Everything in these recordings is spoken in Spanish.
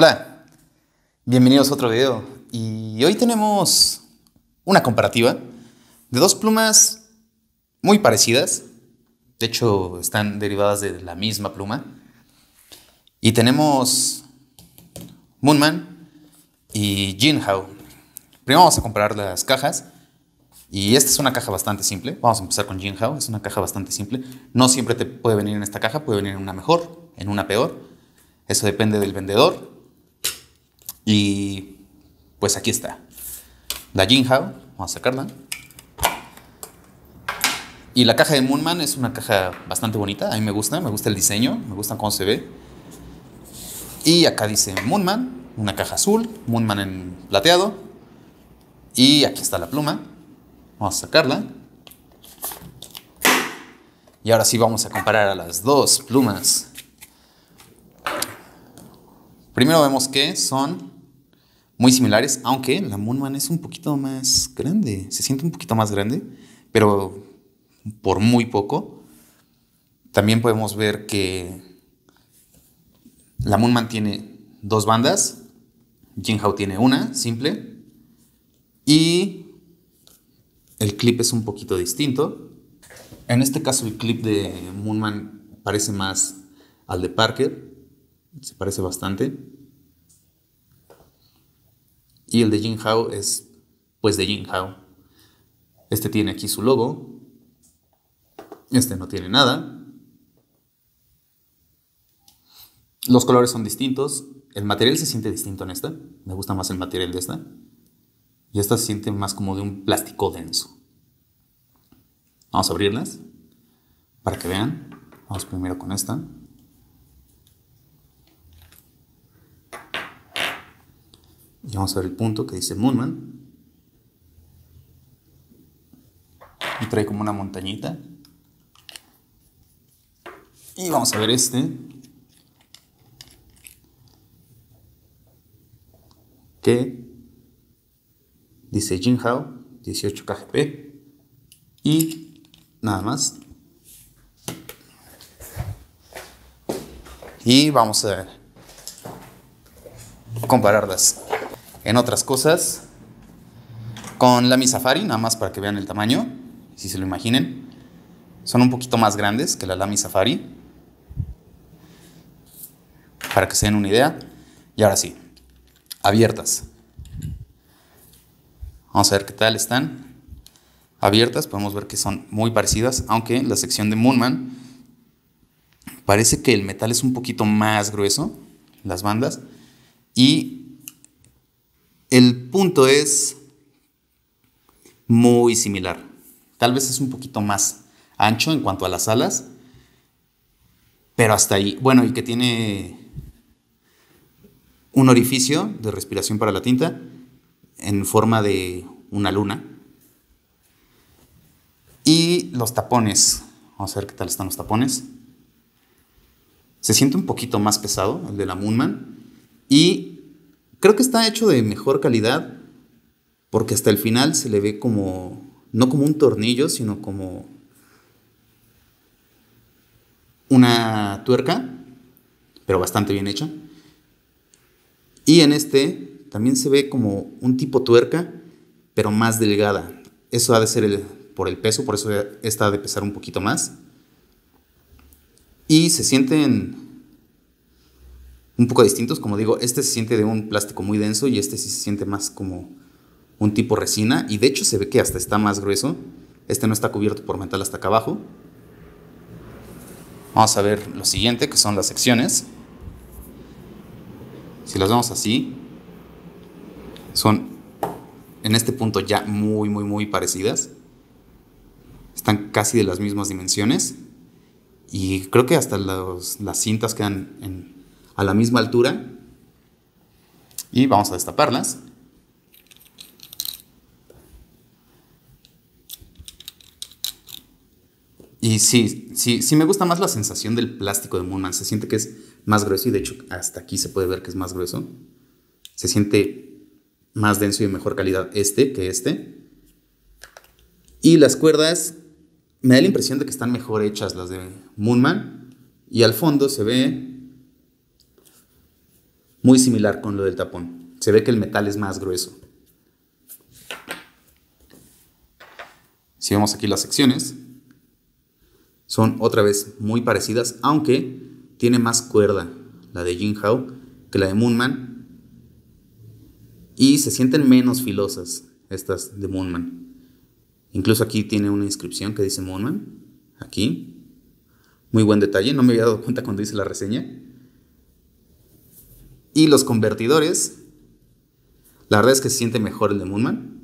Hola, bienvenidos a otro video y hoy tenemos una comparativa de dos plumas muy parecidas, de hecho están derivadas de la misma pluma y tenemos Moonman y Jinhao. Primero vamos a comparar las cajas y esta es una caja bastante simple, vamos a empezar con Jinhao, es una caja bastante simple, no siempre te puede venir en esta caja, puede venir en una mejor, en una peor, eso depende del vendedor y pues aquí está. La Jinhao, vamos a sacarla. Y la caja de Moonman es una caja bastante bonita, a mí me gusta, me gusta el diseño, me gusta cómo se ve. Y acá dice Moonman, una caja azul, Moonman en plateado. Y aquí está la pluma, vamos a sacarla. Y ahora sí vamos a comparar a las dos plumas. Primero vemos que son muy similares, aunque la Moonman es un poquito más grande, se siente un poquito más grande, pero por muy poco. También podemos ver que la Moonman tiene dos bandas, Jinhao tiene una, simple, y el clip es un poquito distinto. En este caso el clip de Moonman parece más al de Parker, se parece bastante. Y el de Jin Hao es, pues, de Jin Hao. Este tiene aquí su logo. Este no tiene nada. Los colores son distintos. El material se siente distinto en esta. Me gusta más el material de esta. Y esta se siente más como de un plástico denso. Vamos a abrirlas para que vean. Vamos primero con esta. Y vamos a ver el punto que dice Moonman. Y trae como una montañita. Y vamos a ver este. Que dice Jinhao 18 kgp. Y nada más. Y vamos a ver compararlas en otras cosas. Con Lamy Safari, nada más para que vean el tamaño, si se lo imaginen. Son un poquito más grandes que la Lamy Safari. Para que se den una idea. Y ahora sí, abiertas. Vamos a ver qué tal están. Abiertas, podemos ver que son muy parecidas, aunque la sección de Moonman parece que el metal es un poquito más grueso, las bandas, y el punto es muy similar. Tal vez es un poquito más ancho en cuanto a las alas, pero hasta ahí. Bueno, y que tiene un orificio de respiración para la tinta en forma de una luna. Y los tapones. Vamos a ver qué tal están los tapones. Se siente un poquito más pesado el de la Moonman. Y Creo que está hecho de mejor calidad porque hasta el final se le ve como, no como un tornillo, sino como una tuerca, pero bastante bien hecha. Y en este también se ve como un tipo tuerca, pero más delgada. Eso ha de ser el, por el peso, por eso esta ha de pesar un poquito más. Y se sienten un poco distintos. Como digo, este se siente de un plástico muy denso y este sí se siente más como un tipo resina. Y de hecho se ve que hasta está más grueso. Este no está cubierto por metal hasta acá abajo. Vamos a ver lo siguiente, que son las secciones. Si las vemos así, son en este punto ya muy, muy, muy parecidas. Están casi de las mismas dimensiones. Y creo que hasta las cintas quedan en a la misma altura. Y vamos a destaparlas. Y sí, sí, sí me gusta más la sensación del plástico de Moonman. Se siente que es más grueso y de hecho hasta aquí se puede ver que es más grueso. Se siente más denso y de mejor calidad este que este. Y las cuerdas, me da la impresión de que están mejor hechas las de Moonman. Y al fondo se ve muy similar con lo del tapón. Se ve que el metal es más grueso. Si vemos aquí las secciones, son otra vez muy parecidas, aunque tiene más cuerda la de Hao que la de Moonman. Y se sienten menos filosas estas de Moonman. Incluso aquí tiene una inscripción que dice Moonman. Aquí. Muy buen detalle, no me había dado cuenta cuando hice la reseña y los convertidores, la verdad es que se siente mejor el de Moonman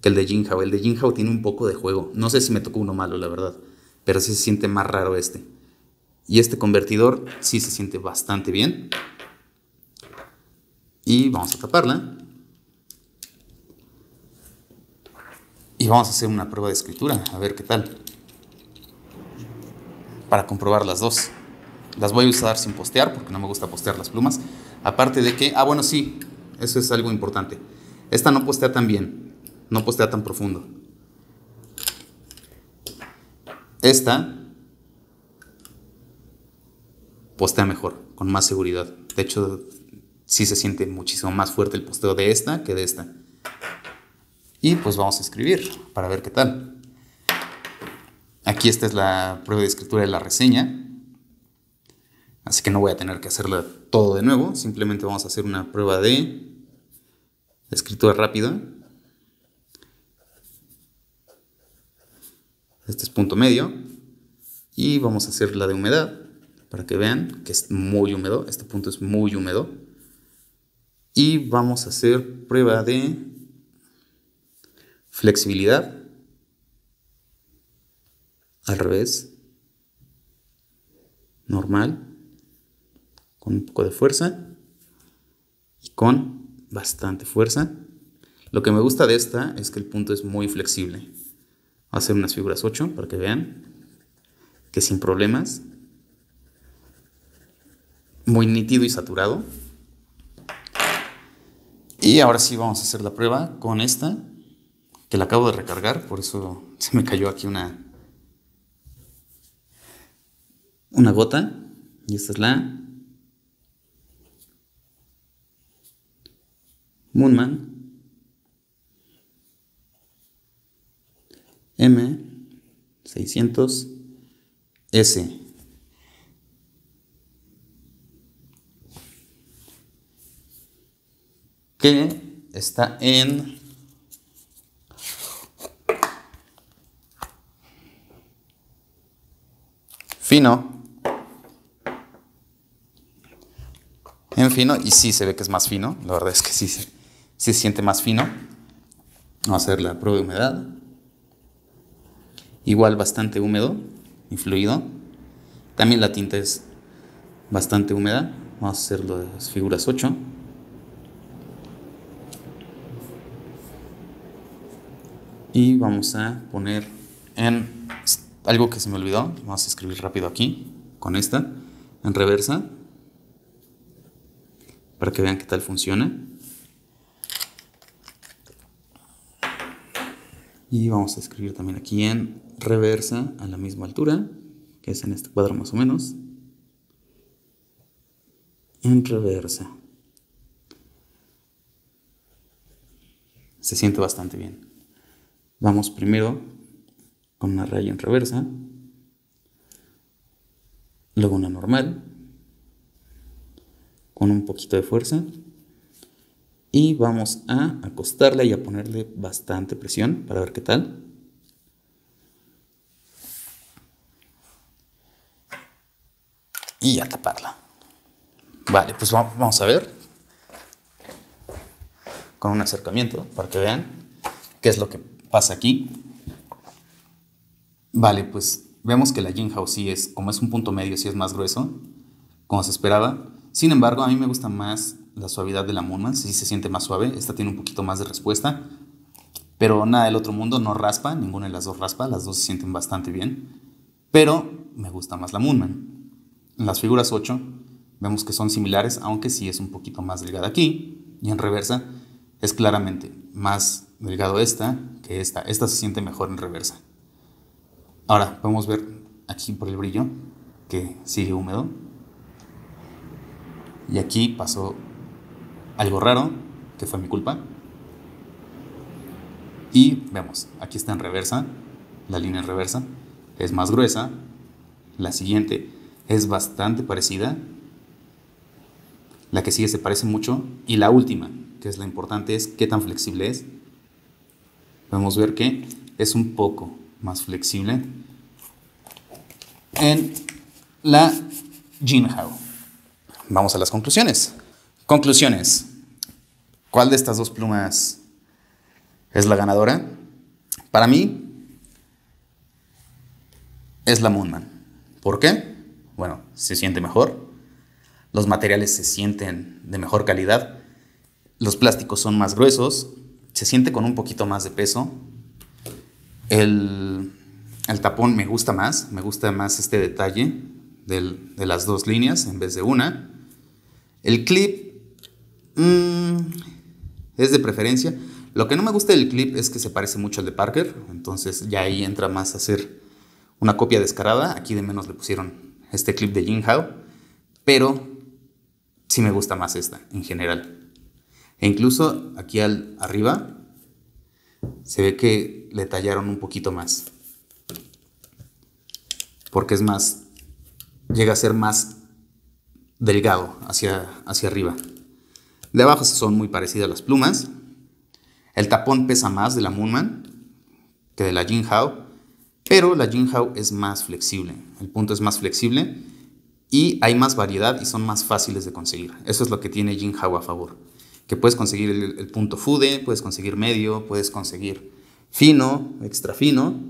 que el de Jinhao. El de Jinhao tiene un poco de juego. No sé si me tocó uno malo, la verdad. Pero sí se siente más raro este. Y este convertidor sí se siente bastante bien. Y vamos a taparla. Y vamos a hacer una prueba de escritura, a ver qué tal. Para comprobar las dos. Las voy a usar sin postear porque no me gusta postear las plumas. Aparte de que, ah, bueno, sí, eso es algo importante. Esta no postea tan bien, no postea tan profundo. Esta postea mejor, con más seguridad. De hecho, sí se siente muchísimo más fuerte el posteo de esta que de esta. Y pues vamos a escribir para ver qué tal. Aquí esta es la prueba de escritura de la reseña. Así que no voy a tener que hacerlo todo de nuevo, simplemente vamos a hacer una prueba de escritura rápida. Este es punto medio. Y vamos a hacer la de humedad, para que vean que es muy húmedo, este punto es muy húmedo. Y vamos a hacer prueba de flexibilidad. Al revés. Normal con un poco de fuerza y con bastante fuerza. Lo que me gusta de esta es que el punto es muy flexible. Voy a hacer unas figuras 8 para que vean que sin problemas. Muy nítido y saturado. Y ahora sí vamos a hacer la prueba con esta que la acabo de recargar, por eso se me cayó aquí una una gota y esta es la Moonman, M600S. que está en fino. En fino, y sí se ve que es más fino, la verdad es que sí se se siente más fino. Vamos a hacer la prueba de humedad. Igual bastante húmedo y fluido. También la tinta es bastante húmeda. Vamos a hacer las figuras 8. Y vamos a poner en algo que se me olvidó. Vamos a escribir rápido aquí con esta en reversa para que vean qué tal funciona. Y vamos a escribir también aquí en reversa a la misma altura, que es en este cuadro más o menos. En reversa. Se siente bastante bien. Vamos primero con una raya en reversa, luego una normal, con un poquito de fuerza y vamos a acostarla y a ponerle bastante presión para ver qué tal. Y a taparla. Vale, pues vamos a ver con un acercamiento para que vean qué es lo que pasa aquí. Vale, pues vemos que la Jinhao sí es, como es un punto medio, sí es más grueso, como se esperaba. Sin embargo, a mí me gusta más la suavidad de la Moonman, sí se siente más suave, esta tiene un poquito más de respuesta, pero nada del otro mundo, no raspa, ninguna de las dos raspa, las dos se sienten bastante bien, pero me gusta más la Moonman. las figuras 8 vemos que son similares, aunque sí es un poquito más delgada aquí, y en reversa es claramente más delgado esta que esta, esta se siente mejor en reversa. Ahora, podemos ver aquí por el brillo que sigue húmedo. Y aquí pasó algo raro, que fue mi culpa. Y vemos, aquí está en reversa, la línea en reversa, es más gruesa, la siguiente es bastante parecida, la que sigue se parece mucho y la última, que es la importante, es qué tan flexible es. Podemos ver que es un poco más flexible en la Jinhao. Vamos a las conclusiones. Conclusiones. ¿Cuál de estas dos plumas es la ganadora? Para mí es la Moonman. ¿Por qué? Bueno, se siente mejor, los materiales se sienten de mejor calidad, los plásticos son más gruesos, se siente con un poquito más de peso, el, el tapón me gusta más, me gusta más este detalle de las dos líneas en vez de una, el clip Mm, es de preferencia. Lo que no me gusta del clip es que se parece mucho al de Parker, entonces ya ahí entra más a ser una copia descarada. Aquí de menos le pusieron este clip de Jin Hao, pero si me gusta más esta en general. E incluso aquí al, arriba se ve que le tallaron un poquito más. Porque es más, llega a ser más delgado hacia, hacia arriba. De abajo son muy parecidas las plumas. El tapón pesa más de la Moonman que de la Jinhao, pero la Jinhao es más flexible. El punto es más flexible y hay más variedad y son más fáciles de conseguir. Eso es lo que tiene Jinhao a favor. Que puedes conseguir el, el punto fude, puedes conseguir medio, puedes conseguir fino, extra fino.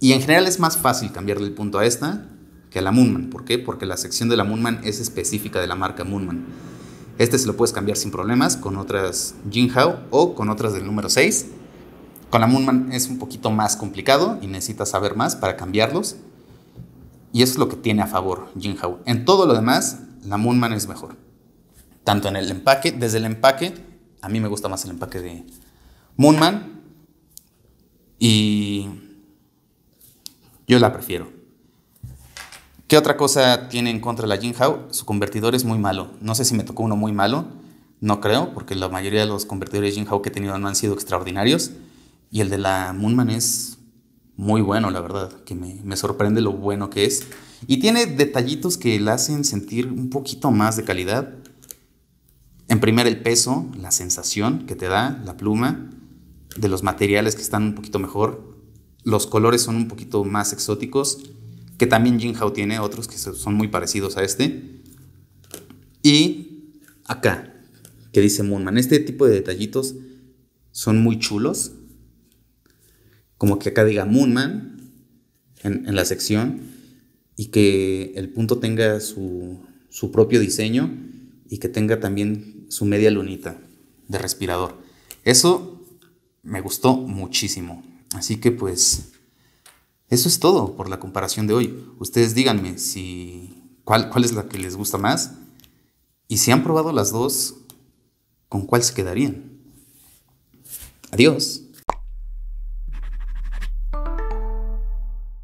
Y en general es más fácil cambiarle el punto a esta que a la Moonman. ¿Por qué? Porque la sección de la Moonman es específica de la marca Moonman. Este se lo puedes cambiar sin problemas con otras Jinhao o con otras del número 6. Con la Moonman es un poquito más complicado y necesitas saber más para cambiarlos. Y eso es lo que tiene a favor Jinhao. En todo lo demás, la Moonman es mejor. Tanto en el empaque, desde el empaque, a mí me gusta más el empaque de Moonman. Y yo la prefiero. ¿Qué otra cosa tiene en contra la Jinhao? Su convertidor es muy malo. No sé si me tocó uno muy malo, no creo, porque la mayoría de los convertidores Jinhao que he tenido no han sido extraordinarios. Y el de la Moonman es muy bueno, la verdad, que me, sorprende lo bueno que es. Y tiene detallitos que le hacen sentir un poquito más de calidad. En primer el peso, la sensación que te da la pluma, de los materiales que están un poquito mejor. Los colores son un poquito más exóticos que también Hao tiene otros que son muy parecidos a este. Y acá, que dice Moonman, este tipo de detallitos son muy chulos. Como que acá diga Moonman en, la sección y que el punto tenga su, su propio diseño y que tenga también su media lunita de respirador. Eso me gustó muchísimo. Así que pues eso es todo por la comparación de hoy. Ustedes díganme si cuál, cuál es la que les gusta más y si han probado las dos, ¿con cuál se quedarían? Adiós.